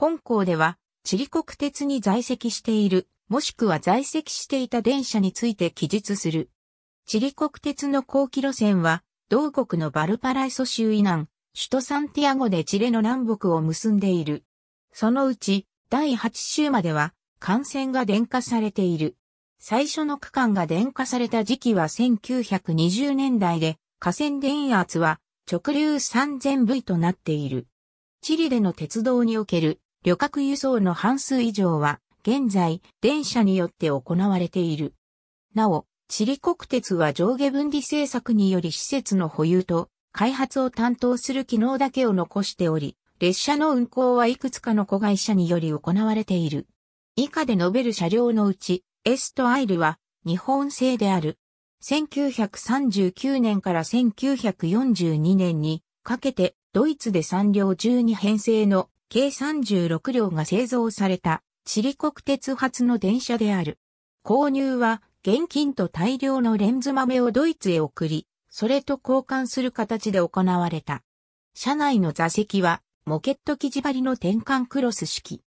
本校では、チリ国鉄に在籍している、もしくは在籍していた電車について記述する。チリ国鉄の後期路線は、同国のバルパライソ州以南、首都サンティアゴでチレの南北を結んでいる。そのうち、第8週までは、幹線が電化されている。最初の区間が電化された時期は1920年代で、河川電圧は直流 3000V となっている。チリでの鉄道における旅客輸送の半数以上は、現在、電車によって行われている。なお、チリ国鉄は上下分離政策により施設の保有と開発を担当する機能だけを残しており、列車の運行はいくつかの子会社により行われている。以下で述べる車両のうち、S と I ルは日本製である。1939年から1942年にかけてドイツで3両12編成の計36両が製造された、チリ国鉄発の電車である。購入は、現金と大量のレンズ豆をドイツへ送り、それと交換する形で行われた。車内の座席は、モケット生地張りの転換クロス式。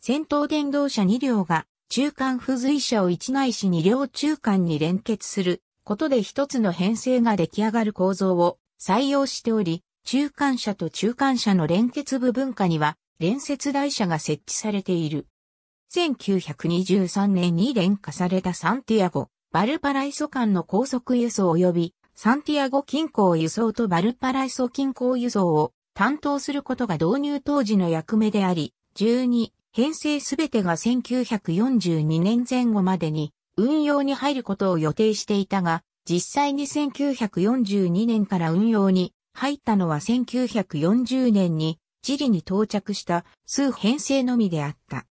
先頭電動車2両が、中間付随車を1なし2両中間に連結することで一つの編成が出来上がる構造を採用しており、中間車と中間車の連結部分化には連接台車が設置されている。1923年に連下されたサンティアゴ、バルパライソ間の高速輸送及びサンティアゴ近郊輸送とバルパライソ近郊輸送を担当することが導入当時の役目であり、12、編成すべてが1942年前後までに運用に入ることを予定していたが、実際に1942年から運用に入ったのは1940年にチリに到着した数編成のみであった。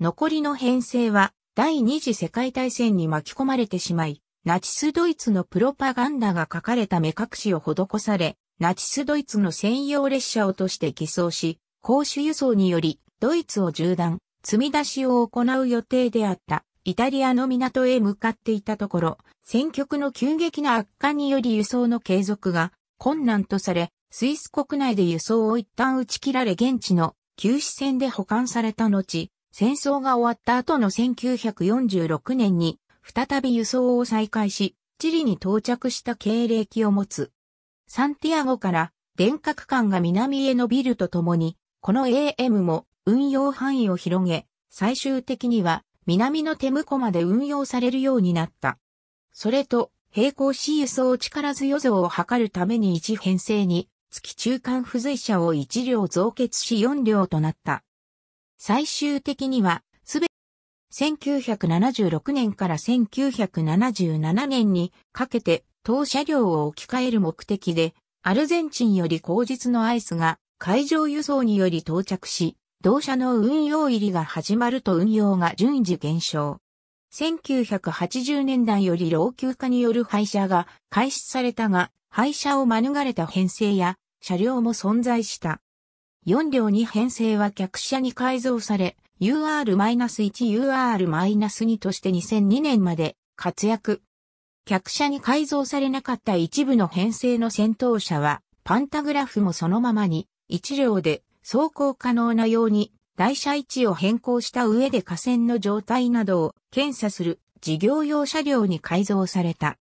残りの編成は第二次世界大戦に巻き込まれてしまい、ナチスドイツのプロパガンダが書かれた目隠しを施され、ナチスドイツの専用列車をとして偽装し、公主輸送によりドイツを縦断、積み出しを行う予定であった。イタリアの港へ向かっていたところ、戦局の急激な悪化により輸送の継続が困難とされ、スイス国内で輸送を一旦打ち切られ現地の休止線で保管された後、戦争が終わった後の1946年に再び輸送を再開し、チリに到着した経歴を持つ。サンティアゴから電化間が南へ伸びるとともに、この AM も運用範囲を広げ、最終的には南の手向湖まで運用されるようになった。それと、並行し輸送力強造を図るために一編成に月中間付随車を1両増結し4両となった。最終的には、すべ、1976年から1977年にかけて当車両を置き換える目的で、アルゼンチンより後日のアイスが海上輸送により到着し、同社の運用入りが始まると運用が順次減少。1980年代より老朽化による廃車が開始されたが、廃車を免れた編成や車両も存在した。4両に編成は客車に改造され、UR-1UR-2 として2002年まで活躍。客車に改造されなかった一部の編成の戦闘車は、パンタグラフもそのままに、1両で走行可能なように、台車位置を変更した上で架線の状態などを検査する事業用車両に改造された。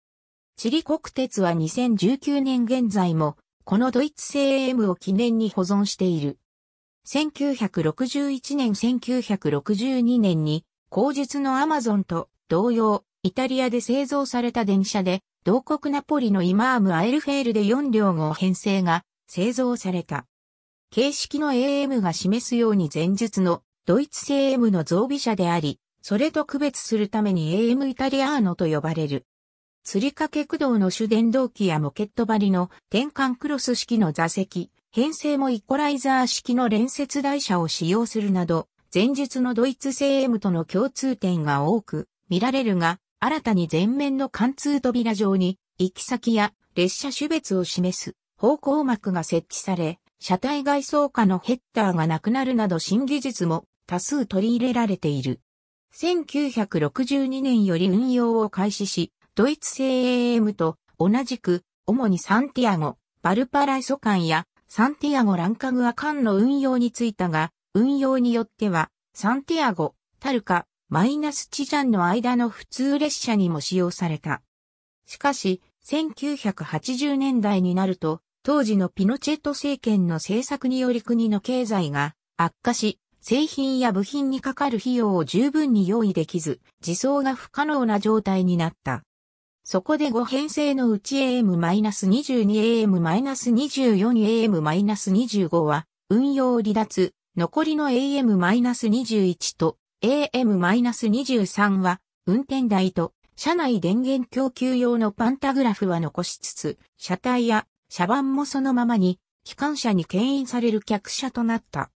チリ国鉄は2019年現在も、このドイツ製 a M を記念に保存している。1961年1962年に、後日のアマゾンと同様、イタリアで製造された電車で、同国ナポリのイマームアエルフェールで4両号編成が製造された。形式の AM が示すように前述のドイツ製 a M の増備車であり、それと区別するために AM イタリアーノと呼ばれる。か掛駆動の主電動機やモケット張りの転換クロス式の座席、編成もイコライザー式の連接台車を使用するなど、前述のドイツ製 M との共通点が多く見られるが、新たに前面の貫通扉上に、行き先や列車種別を示す方向幕が設置され、車体外装下のヘッダーがなくなるなど新技術も多数取り入れられている。1962年より運用を開始し、ドイツ製 AM と同じく、主にサンティアゴ、バルパライソ間やサンティアゴランカグア間の運用についたが、運用によっては、サンティアゴ、タルカ、マイナスチジャンの間の普通列車にも使用された。しかし、1980年代になると、当時のピノチェット政権の政策により国の経済が悪化し、製品や部品にかかる費用を十分に用意できず、自走が不可能な状態になった。そこで5編成のうち AM-22AM-24AM-25 は運用離脱、残りの AM-21 と AM-23 は運転台と車内電源供給用のパンタグラフは残しつつ、車体や車番もそのままに機関車に牽引される客車となった。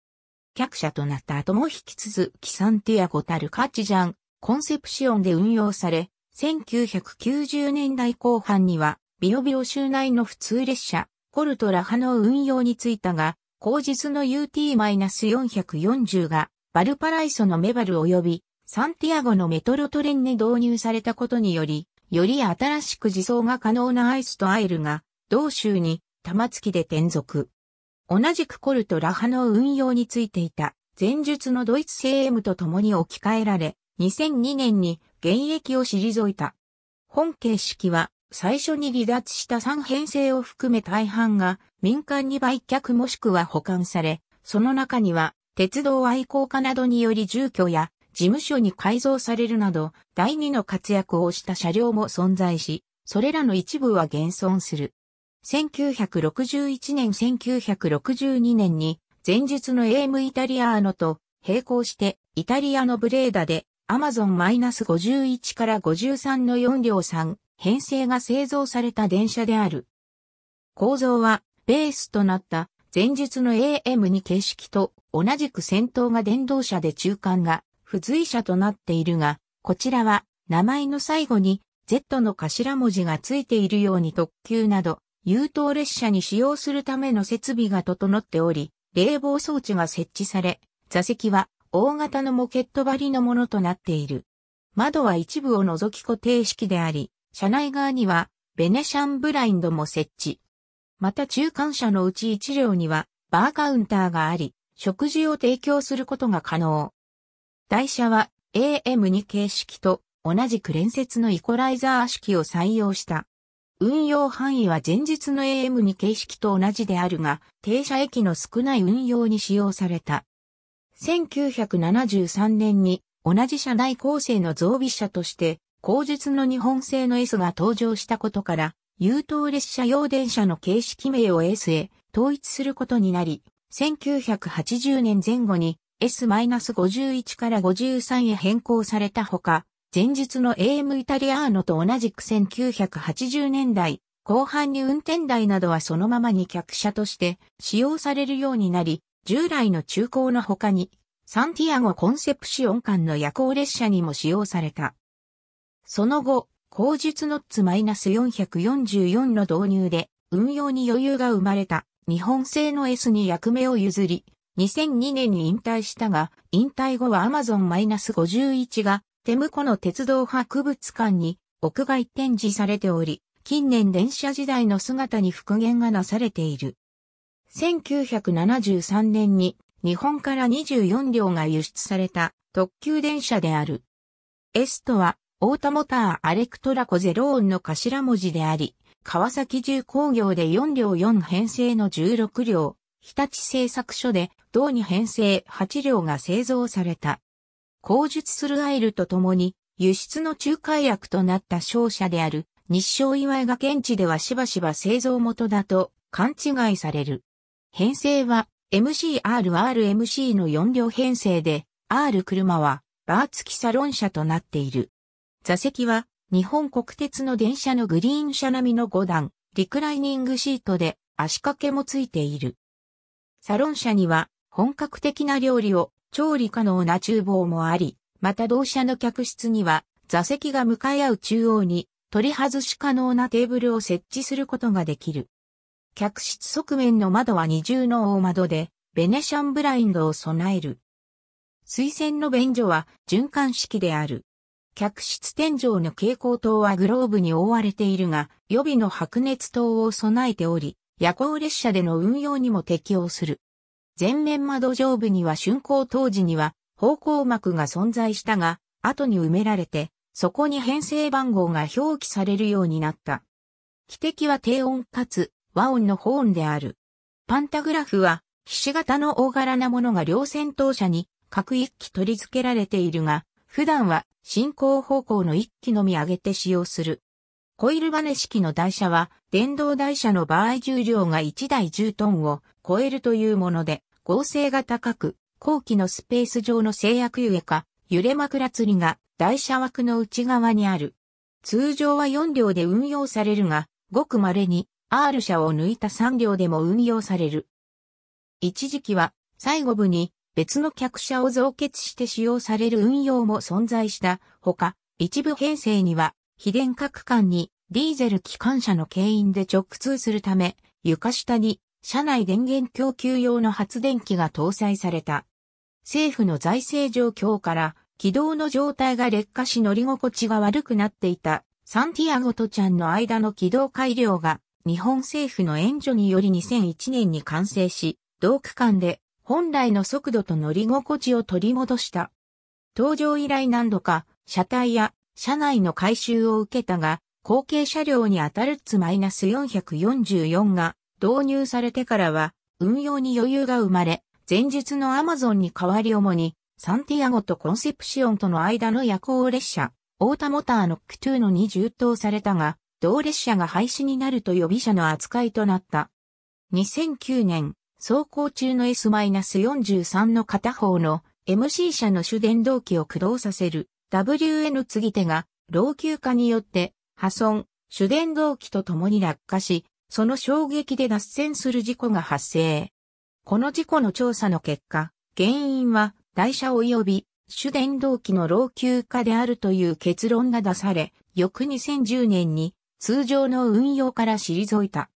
客車となった後も引き続きサンティアゴ・タルカチジャン、コンセプシオンで運用され、1990年代後半には、ビオビオ州内の普通列車、コルトラハの運用についたが、後日の UT-440 が、バルパライソのメバル及び、サンティアゴのメトロトレンに導入されたことにより、より新しく自走が可能なアイスとアイルが、同州に玉突きで転属。同じくコルトラハの運用についていた、前述のドイツ CM と共に置き換えられ、2002年に現役を退いた。本形式は最初に離脱した3編成を含め大半が民間に売却もしくは保管され、その中には鉄道愛好家などにより住居や事務所に改造されるなど第二の活躍をした車両も存在し、それらの一部は現存する。1961年1962年に前述の AM イタリアーノと並行してイタリアのブレーダでアマゾン -51 から53の4両3編成が製造された電車である。構造はベースとなった前述の AM2 形式と同じく先頭が電動車で中間が付随車となっているが、こちらは名前の最後に Z の頭文字がついているように特急など優等列車に使用するための設備が整っており、冷房装置が設置され、座席は大型のモケット張りのものとなっている。窓は一部を除き固定式であり、車内側にはベネシャンブラインドも設置。また中間車のうち一両にはバーカウンターがあり、食事を提供することが可能。台車は AM2 形式と同じく連接のイコライザー式を採用した。運用範囲は前日の AM2 形式と同じであるが、停車駅の少ない運用に使用された。1973年に同じ社内構成の増備車として、後日の日本製の S が登場したことから、優等列車用電車の形式名を S へ統一することになり、1980年前後に S-51 から53へ変更されたほか、前日の AM イタリアーノと同じく1980年代、後半に運転台などはそのままに客車として使用されるようになり、従来の中高の他に、サンティアゴコンセプシオン間の夜行列車にも使用された。その後、後述ノッツ -444 の導入で、運用に余裕が生まれた日本製の S に役目を譲り、2002年に引退したが、引退後はアマゾン5 1がテムコの鉄道博物館に屋外展示されており、近年電車時代の姿に復元がなされている。1973年に日本から24両が輸出された特急電車である。S とは、オータモターアレクトラコゼロ音の頭文字であり、川崎重工業で4両4編成の16両、日立製作所で同に編成8両が製造された。工述するアイルと共に輸出の仲介役となった商社である日照岩井が現地ではしばしば製造元だと勘違いされる。編成は MCRRMC の4両編成で、R 車はバー付きサロン車となっている。座席は日本国鉄の電車のグリーン車並みの5段、リクライニングシートで足掛けもついている。サロン車には本格的な料理を調理可能な厨房もあり、また同社の客室には座席が向かい合う中央に取り外し可能なテーブルを設置することができる。客室側面の窓は二重の大窓で、ベネシャンブラインドを備える。水線の便所は循環式である。客室天井の蛍光灯はグローブに覆われているが、予備の白熱灯を備えており、夜行列車での運用にも適応する。前面窓上部には竣工当時には方向膜が存在したが、後に埋められて、そこに編成番号が表記されるようになった。汽笛は低音かつ和音のホーンである。パンタグラフは、ひし形の大柄なものが両戦闘車に各一機取り付けられているが、普段は進行方向の一機のみ上げて使用する。コイルバネ式の台車は、電動台車の場合重量が1台10トンを超えるというもので、合成が高く、後期のスペース上の制約ゆえか、揺れ枕釣りが台車枠の内側にある。通常は4両で運用されるが、ごく稀に R 社を抜いた産業でも運用される。一時期は最後部に別の客車を増結して使用される運用も存在したほか、一部編成には、非電化区間にディーゼル機関車の牽引で直通するため、床下に車内電源供給用の発電機が搭載された。政府の財政状況から軌道の状態が劣化し乗り心地が悪くなっていたサンティアゴとちゃんの間の軌道改良が日本政府の援助により2001年に完成し、同区間で本来の速度と乗り心地を取り戻した。登場以来何度か車体や車内の改修を受けたが、後継車両に当たるつ -444 が導入されてからは運用に余裕が生まれ、前日のアマゾンに代わり主にサンティアゴとコンセプシオンとの間の夜行列車、オータモターノックーノに充当されたが、同列車が廃止になると予備車の扱いとなった。2009年、走行中の S-43 の片方の MC 車の主電動機を駆動させる WN 継手が老朽化によって破損、主電動機と共に落下し、その衝撃で脱線する事故が発生。この事故の調査の結果、原因は台車及び主電動機の老朽化であるという結論が出され、翌2010年に通常の運用から退いた。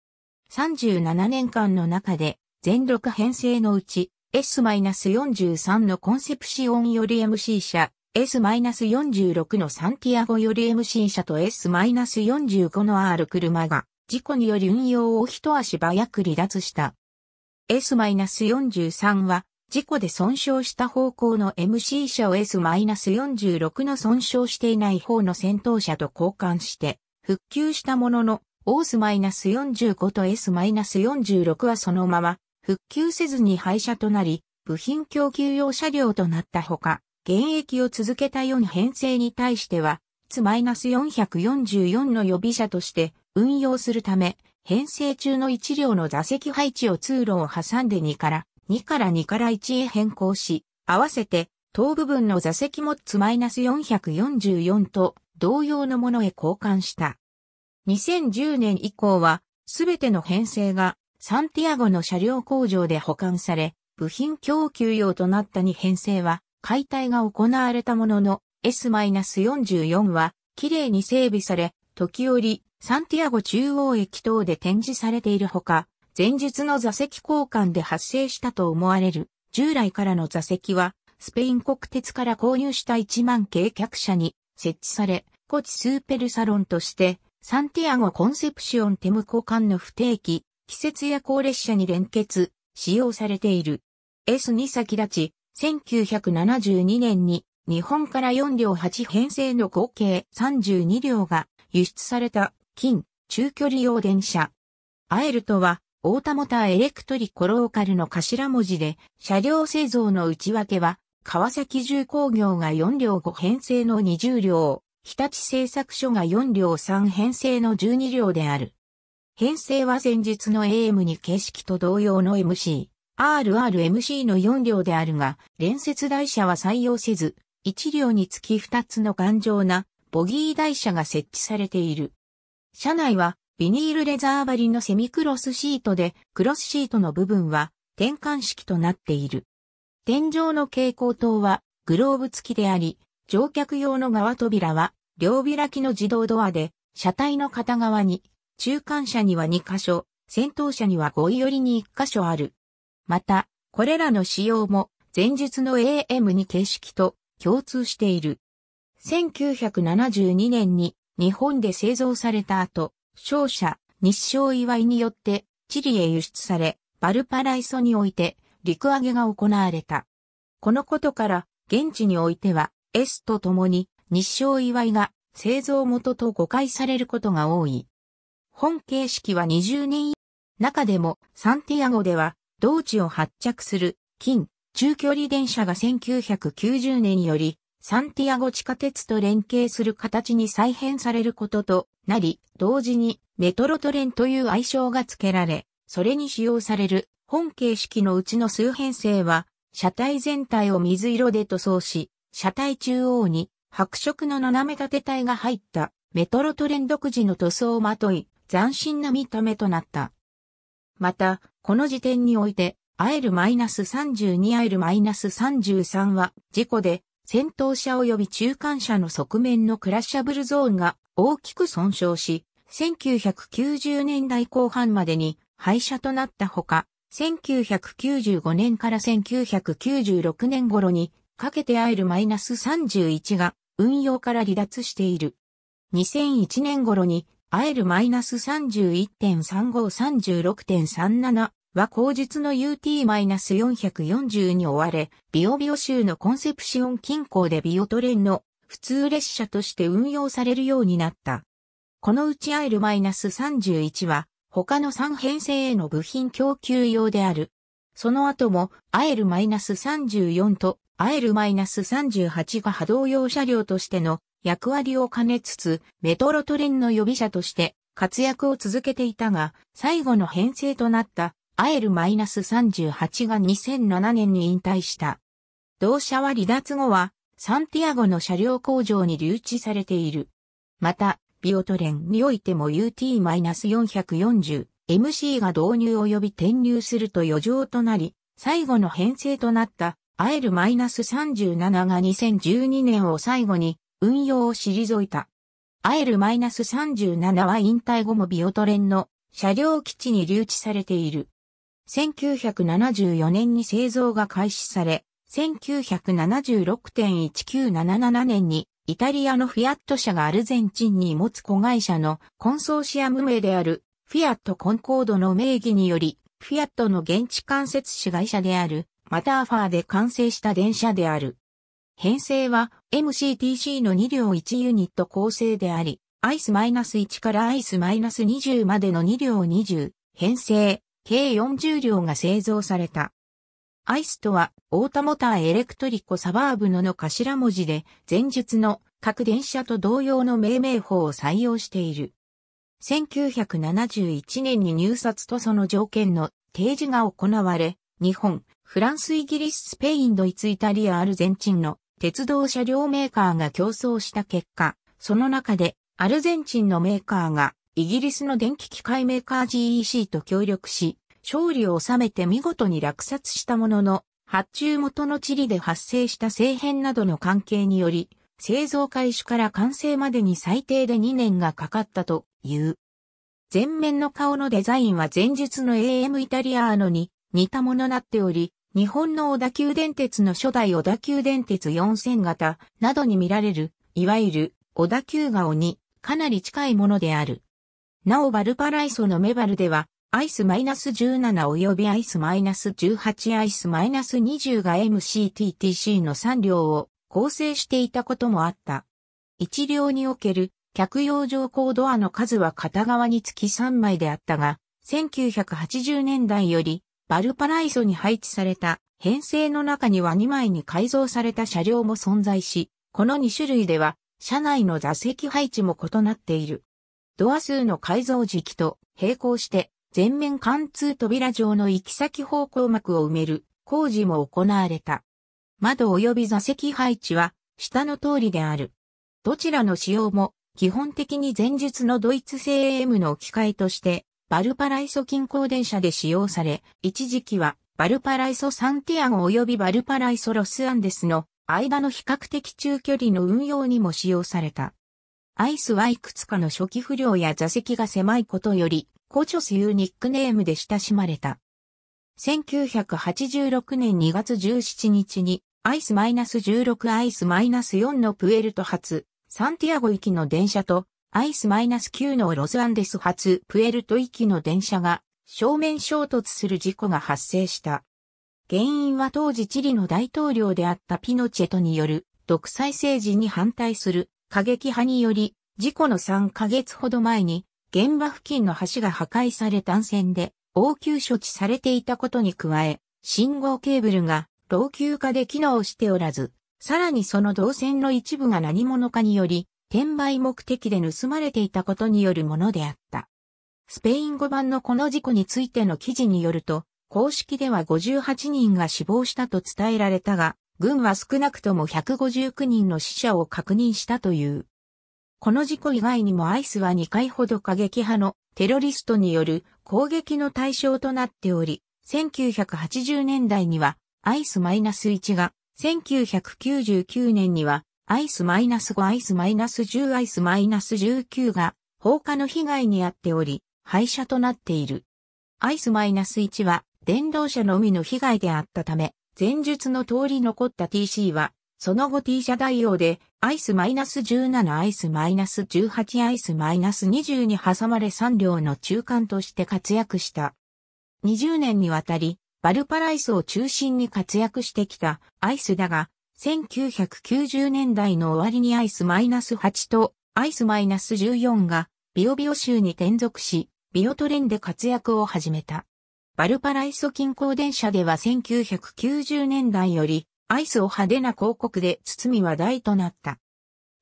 37年間の中で、全6編成のうち、S-43 のコンセプシオンより MC 車、S-46 のサンティアゴより MC 車と S-45 の R 車が、事故により運用を一足早く離脱した。S-43 は、事故で損傷した方向の MC 車を S-46 の損傷していない方の先頭車と交換して、復旧したものの、オース -45 と S-46 はそのまま、復旧せずに廃車となり、部品供給用車両となったほか、現役を続けた4編成に対しては、S-444 の予備車として運用するため、編成中の1両の座席配置を通路を挟んで2から、2から2から1へ変更し、合わせて、頭部分の座席も S-444 と同様のものへ交換した。2010年以降は、すべての編成がサンティアゴの車両工場で保管され、部品供給用となった2編成は解体が行われたものの S-44 は綺麗に整備され、時折サンティアゴ中央駅等で展示されているほか、前述の座席交換で発生したと思われる従来からの座席はスペイン国鉄から購入した1万軽客車に設置され、コチスーペルサロンとして、サンティアゴ・コンセプシオン・テムコ換の不定期、季節夜行列車に連結、使用されている。S に先立ち、1972年に日本から4両8編成の合計32両が輸出された近中距離用電車。アエルとは、オータモターエレクトリコローカルの頭文字で、車両製造の内訳は、川崎重工業が4両5編成の20両、日立製作所が4両3編成の12両である。編成は前日の AM に形式と同様の MC、RRMC の4両であるが、連接台車は採用せず、1両につき2つの頑丈なボギー台車が設置されている。車内はビニールレザー張りのセミクロスシートで、クロスシートの部分は転換式となっている。天井の蛍光灯はグローブ付きであり、乗客用の側扉は両開きの自動ドアで、車体の片側に、中間車には2箇所、先頭車には5位寄りに1箇所ある。また、これらの仕様も前述の AM2 形式と共通している。1972年に日本で製造された後、商社、日照祝いによってチリへ輸出され、バルパライソにおいて陸揚げが行われた。このことから、現地においては、S と共に日照祝いが製造元と誤解されることが多い。本形式は20年中でもサンティアゴでは同地を発着する近中距離電車が1990年よりサンティアゴ地下鉄と連携する形に再編されることとなり、同時にメトロトレンという愛称が付けられ、それに使用される本形式のうちの数編成は、車体全体を水色で塗装し、車体中央に白色の斜め立て体が入ったメトロトレン独自の塗装をまとい、斬新な見た目となった。また、この時点において、IL-32IL-33 は事故で先頭車及び中間車の側面のクラッシャブルゾーンが大きく損傷し、1990年代後半までに廃車となったほか、1995年から1996年頃にかけてマイナス3 1が運用から離脱している。2001年頃にマイナス3 1 3 5 3 6 3 7は後日の UT-440 マイナスに追われ、ビオビオ州のコンセプシオン近郊でビオトレンの普通列車として運用されるようになった。このうちマイナス3 1は他の3編成への部品供給用である。その後も、アエル -34 とアエル -38 が波動用車両としての役割を兼ねつつ、メトロトレンの予備車として活躍を続けていたが、最後の編成となったアエル -38 が2007年に引退した。同社は離脱後は、サンティアゴの車両工場に留置されている。また、ビオトレンにおいても UT-440MC が導入及び転入すると余剰となり、最後の編成となったアエル -37 が2012年を最後に運用を退いた。アエル -37 は引退後もビオトレンの車両基地に留置されている。1974年に製造が開始され、1976.1977年にイタリアのフィアット社がアルゼンチンに持つ子会社のコンソーシアム名であるフィアットコンコードの名義により、フィアットの現地間接子会社であるマターファーで完成した電車である。編成は MCTC の2両1ユニット構成であり、アイス -1 からアイス -20 までの2両20、編成、計40両が製造された。アイスとは、オータモターエレクトリコサバーブのの頭文字で、前述の各電車と同様の命名法を採用している。1971年に入札とその条件の提示が行われ、日本、フランス、イギリス、スペイン、ドイツ、イタリア、アルゼンチンの鉄道車両メーカーが競争した結果、その中でアルゼンチンのメーカーがイギリスの電気機械メーカー GEC と協力し、勝利を収めて見事に落札したものの、発注元の地理で発生した政変などの関係により、製造開始から完成までに最低で2年がかかったという。前面の顔のデザインは前述の AM イタリアーノに似たものなっており、日本の小田急電鉄の初代小田急電鉄4000型などに見られる、いわゆる小田急顔にかなり近いものである。なおバルパライソのメバルではアイス -17 及びアイス -18 アイス -20 が MCTTC の3両を構成していたこともあった。1両における客用乗降ドアの数は片側につき3枚であったが、1980年代よりバルパライソに配置された編成の中には2枚に改造された車両も存在し、この2種類では車内の座席配置も異なっている。ドア数の改造時期と並行して全面貫通扉状の行き先方向幕を埋める工事も行われた。窓及び座席配置は下の通りである。どちらの使用も基本的に前述のドイツ製 AM の機械としてバルパライソ近郊電車で使用され、一時期はバルパライソサンティアゴ及びバルパライソロスアンデスの間の比較的中距離の運用にも使用された。アイスはいくつかの初期不良や座席が狭いことより、コチョスユニックネームで親しまれた。1986年2月17日にアイス -16 アイス -4 のプエルト発、サンティアゴ行きの電車とアイス -9 のロズアンデス発プエルト行きの電車が正面衝突する事故が発生した。原因は当時チリの大統領であったピノチェトによる独裁政治に反対する過激派により事故の3ヶ月ほど前に現場付近の橋が破壊され単線で応急処置されていたことに加え、信号ケーブルが老朽化で機能しておらず、さらにその動線の一部が何者かにより、転売目的で盗まれていたことによるものであった。スペイン語版のこの事故についての記事によると、公式では58人が死亡したと伝えられたが、軍は少なくとも159人の死者を確認したという。この事故以外にもアイスは2回ほど過激派のテロリストによる攻撃の対象となっており、1980年代にはアイス -1 が、1999年にはアイス -5、アイス -10、アイス -19 が放火の被害に遭っており、廃車となっている。アイス -1 は電動車のみの被害であったため、前述の通り残った TC は、その後 T 車代用でアイスマイナス17アイスマイナス18アイスマイナス20に挟まれ3両の中間として活躍した。20年にわたり、バルパライスを中心に活躍してきたアイスだが、1990年代の終わりにアイスマイナス8とアイスマイナス14がビオビオ州に転属し、ビオトレンで活躍を始めた。バルパライソ近郊電車では1990年代よりアイスを派手な広告で包み話題となった。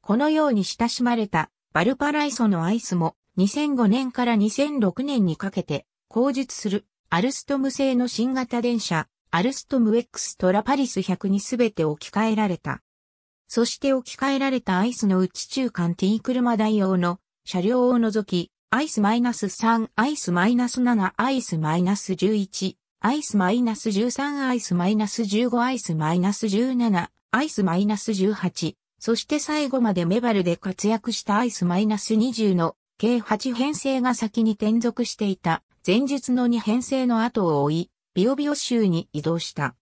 このように親しまれたバルパライソのアイスも2005年から2006年にかけて工述するアルストム製の新型電車アルストム X トラパリス100にすべて置き換えられた。そして置き換えられたアイスのうち中間 T 車代用の車両を除き、アイスマイナス -3、アイスマイナス -7、アイス -11、アイスマイナス13アイスマイナス15アイスマイナス17アイスマイナス18そして最後までメバルで活躍したアイスマイナス20の計8編成が先に転属していた前述の2編成の後を追いビオビオ州に移動した。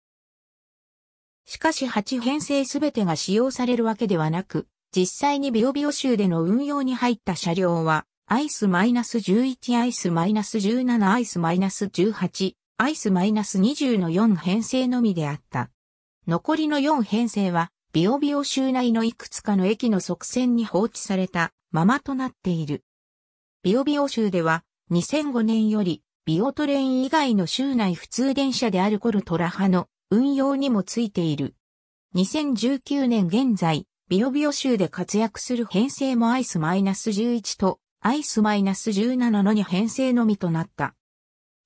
しかし8編成すべてが使用されるわけではなく、実際にビオビオ州での運用に入った車両は、アイスマイナス11アイスマイナス17アイスマイナス18アイスマイナス -20 の4編成のみであった。残りの4編成は、ビオビオ州内のいくつかの駅の側線に放置されたままとなっている。ビオビオ州では、2005年より、ビオトレイン以外の州内普通電車であるコルトラ派の運用にもついている。2019年現在、ビオビオ州で活躍する編成もアイスマイナス -11 とアイス -17 の2編成のみとなった。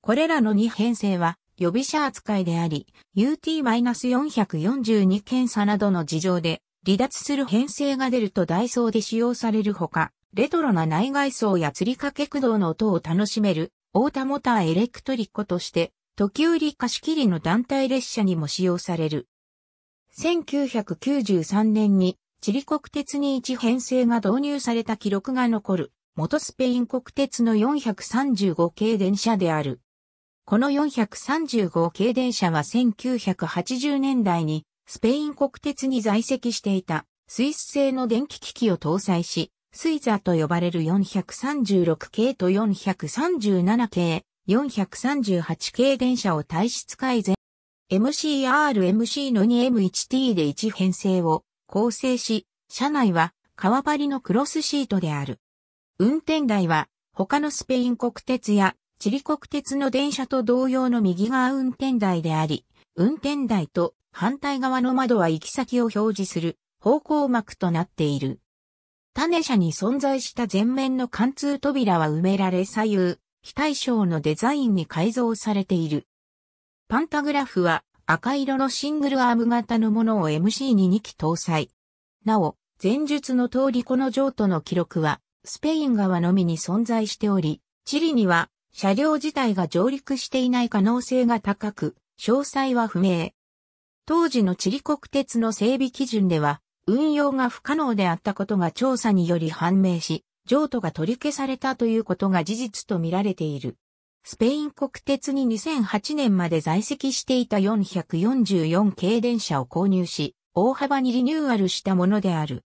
これらの2編成は予備車扱いであり、UT-442 検査などの事情で離脱する編成が出るとダイソーで使用されるほか、レトロな内外装や釣り掛け駆動の音を楽しめる、オータモターエレクトリコとして、時売貸し切りの団体列車にも使用される。1993年に、チリ国鉄に1編成が導入された記録が残る、元スペイン国鉄の435系電車である。この435系電車は1980年代にスペイン国鉄に在籍していたスイス製の電気機器を搭載し、スイザーと呼ばれる436系と437系、438系電車を体質改善。MCRMC の 2M1T で1編成を構成し、車内は革張りのクロスシートである。運転台は他のスペイン国鉄やチリ国鉄の電車と同様の右側運転台であり、運転台と反対側の窓は行き先を表示する方向幕となっている。種車に存在した前面の貫通扉は埋められ左右、非対称のデザインに改造されている。パンタグラフは赤色のシングルアーム型のものを MC に2機搭載。なお、前述の通りこの譲渡の記録はスペイン側のみに存在しており、チリには車両自体が上陸していない可能性が高く、詳細は不明。当時のチリ国鉄の整備基準では、運用が不可能であったことが調査により判明し、譲渡が取り消されたということが事実とみられている。スペイン国鉄に2008年まで在籍していた444系電車を購入し、大幅にリニューアルしたものである。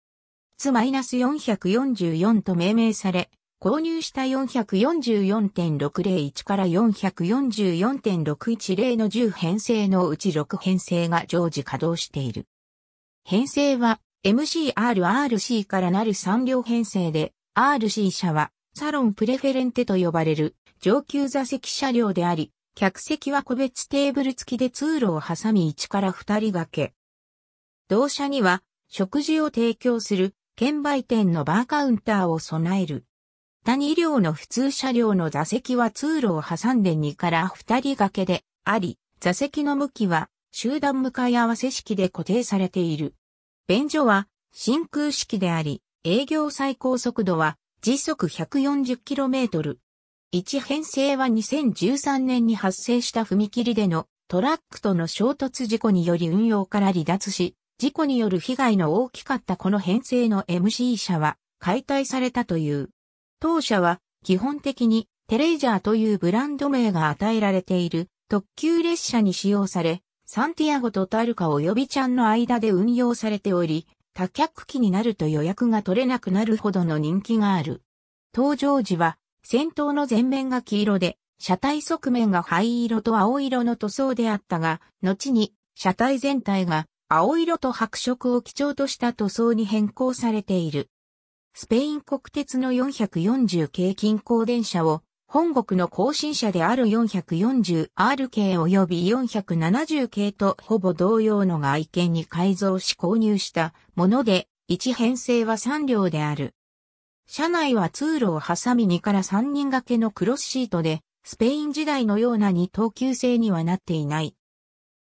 つ -444 と命名され、購入した444.601から444.610の10編成のうち6編成が常時稼働している。編成は MCRRC からなる3両編成で、RC 車はサロンプレフェレンテと呼ばれる上級座席車両であり、客席は個別テーブル付きで通路を挟み1から2人掛け。同車には食事を提供する券売店のバーカウンターを備える。他2両の普通車両の座席は通路を挟んで2から2人掛けであり、座席の向きは集団向かい合わせ式で固定されている。便所は真空式であり、営業最高速度は時速 140km。1編成は2013年に発生した踏切でのトラックとの衝突事故により運用から離脱し、事故による被害の大きかったこの編成の MC 車は解体されたという。当社は基本的にテレイジャーというブランド名が与えられている特急列車に使用され、サンティアゴとタルカ及びちゃんの間で運用されており、多客機になると予約が取れなくなるほどの人気がある。搭乗時は、先頭の前面が黄色で、車体側面が灰色と青色の塗装であったが、後に車体全体が青色と白色を基調とした塗装に変更されている。スペイン国鉄の440系近郊電車を、本国の更新車である 440R 系及び470系とほぼ同様の外見に改造し購入したもので、1編成は3両である。車内は通路を挟み2から3人掛けのクロスシートで、スペイン時代のような二等級制にはなっていない。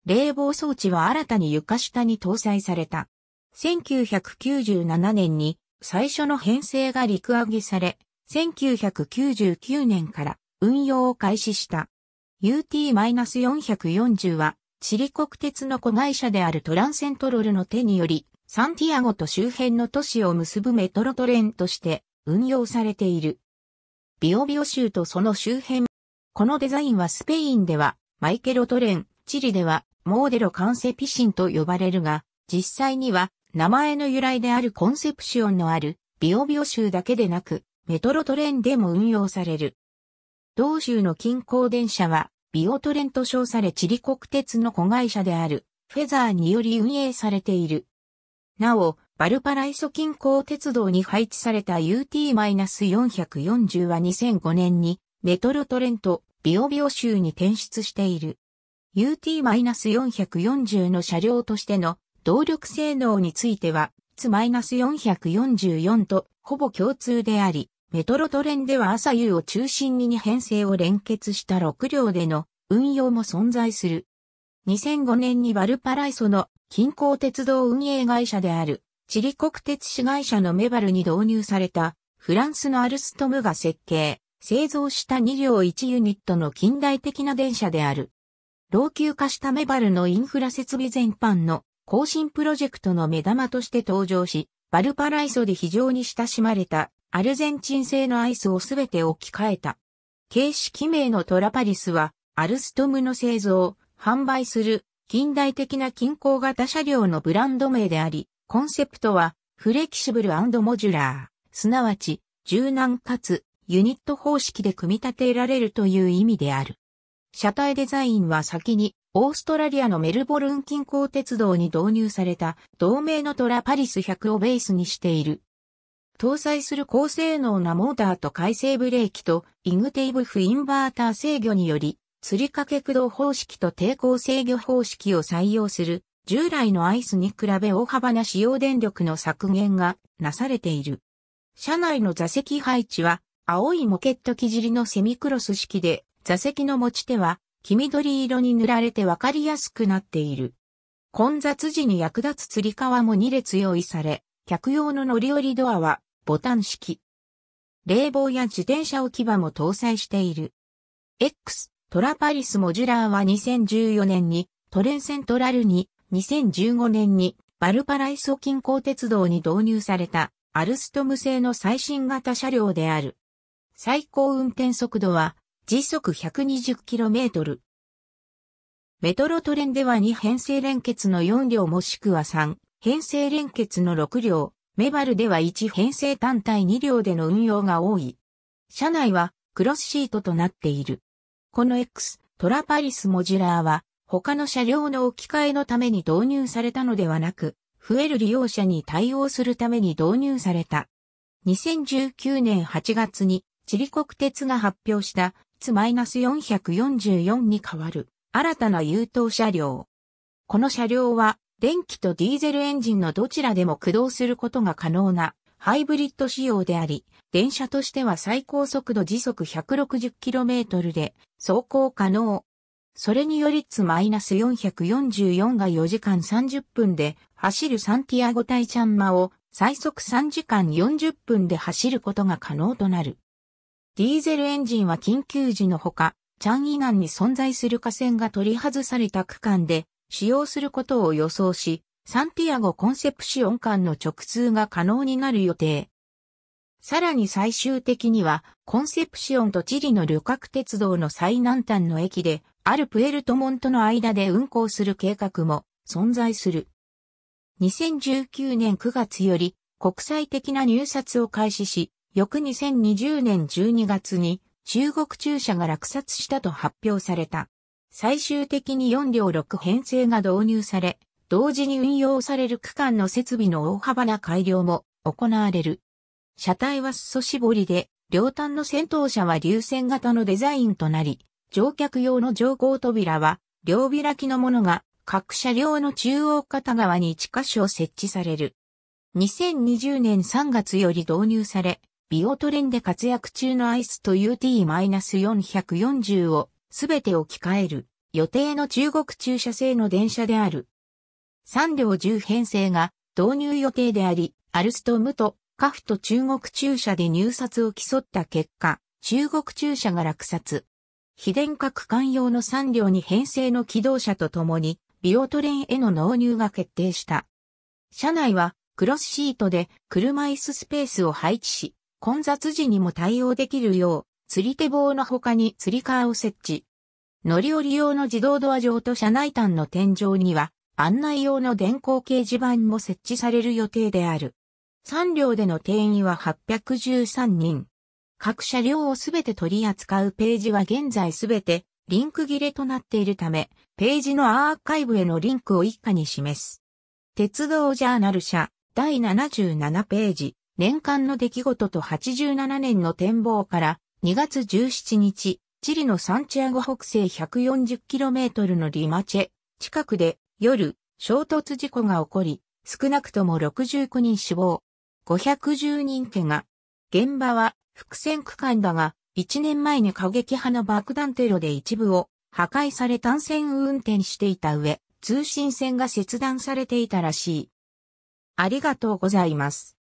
冷房装置は新たに床下に搭載された。1997年に最初の編成が陸揚げされ、1999年から運用を開始した。UT-440 は、チリ国鉄の子会社であるトランセントロルの手により、サンティアゴと周辺の都市を結ぶメトロトレンとして運用されている。ビオビオ州とその周辺。このデザインはスペインではマイケロトレン、チリではモーデロカンセピシンと呼ばれるが、実際には名前の由来であるコンセプションのあるビオビオ州だけでなく、メトロトレンでも運用される。同州の近郊電車は、ビオトレンと称されチリ国鉄の子会社である、フェザーにより運営されている。なお、バルパライソ近郊鉄道に配置された UT-440 は2005年にメトロトレント、ビオビオ州に転出している。UT-440 の車両としての動力性能については、T-444 とほぼ共通であり、メトロトレンでは朝夕を中心に2編成を連結した6両での運用も存在する。2005年にバルパライソの近郊鉄道運営会社であるチリ国鉄市会社のメバルに導入されたフランスのアルストムが設計、製造した2両1ユニットの近代的な電車である。老朽化したメバルのインフラ設備全般の更新プロジェクトの目玉として登場し、バルパライソで非常に親しまれたアルゼンチン製のアイスをすべて置き換えた。形式名のトラパリスは、アルストムの製造、販売する近代的な均衡型車両のブランド名であり、コンセプトは、フレキシブルモジュラー、すなわち、柔軟かつ、ユニット方式で組み立てられるという意味である。車体デザインは先にオーストラリアのメルボルン近郊鉄道に導入された同名のトラパリス100をベースにしている。搭載する高性能なモーターと回生ブレーキとイグテイブフインバーター制御により、釣り掛け駆動方式と抵抗制御方式を採用する従来のアイスに比べ大幅な使用電力の削減がなされている。車内の座席配置は青いモケット木尻のセミクロス式で座席の持ち手は黄緑色に塗られてわかりやすくなっている。混雑時に役立つつり革も2列用意され、客用の乗り降りドアはボタン式。冷房や自転車置き場も搭載している。X、トラパリスモジュラーは2014年にトレンセントラルに、2015年にバルパライソ近郊鉄道に導入されたアルストム製の最新型車両である。最高運転速度は時速 120km。メトロトレンでは2編成連結の4両もしくは3編成連結の6両、メバルでは1編成単体2両での運用が多い。車内はクロスシートとなっている。この X トラパリスモジュラーは他の車両の置き換えのために導入されたのではなく、増える利用者に対応するために導入された。2019年8月にチリ国鉄が発表した ZX-444 に代わる新たな優等車両。この車両は電気とディーゼルエンジンのどちらでも駆動することが可能なハイブリッド仕様であり、電車としては最高速度時速 160km で走行可能。それによりつマイナス444が4時間30分で走るサンティアゴタイチャンマを最速3時間40分で走ることが可能となる。ディーゼルエンジンは緊急時のほか、チャン以南に存在する河川が取り外された区間で使用することを予想し、サンティアゴ・コンセプシオン間の直通が可能になる予定。さらに最終的には、コンセプシオンとチリの旅客鉄道の最南端の駅で、あるプエルトモンとの間で運行する計画も存在する。2019年9月より国際的な入札を開始し、翌2020年12月に中国中車が落札したと発表された。最終的に4両6編成が導入され、同時に運用される区間の設備の大幅な改良も行われる。車体は裾絞りで、両端の先頭車は流線型のデザインとなり、乗客用の乗降扉は、両開きのものが、各車両の中央片側に1箇所設置される。2020年3月より導入され、ビオトレンで活躍中のアイスと UT-440 をすべて置き換える予定の中国駐車製の電車である。3両10編成が導入予定であり、アルストムとカフと中国駐車で入札を競った結果、中国駐車が落札。非電化区間用の3両に編成の機動車とともに、ビオトレンへの納入が決定した。車内はクロスシートで車椅子スペースを配置し、混雑時にも対応できるよう、釣り手棒の他に釣り革を設置。乗り降り用の自動ドア上と車内端の天井には、案内用の電光掲示板も設置される予定である。3両での定員は813人。各車両をすべて取り扱うページは現在すべてリンク切れとなっているため、ページのアーカイブへのリンクを以下に示す。鉄道ジャーナル社第77ページ。年間の出来事と87年の展望から2月17日、チリのサンチアゴ北西 140km のリマチェ近くで夜衝突事故が起こり少なくとも69人死亡、510人怪我。現場は伏線区間だが1年前に過激派の爆弾テロで一部を破壊され単線運転していた上通信線が切断されていたらしい。ありがとうございます。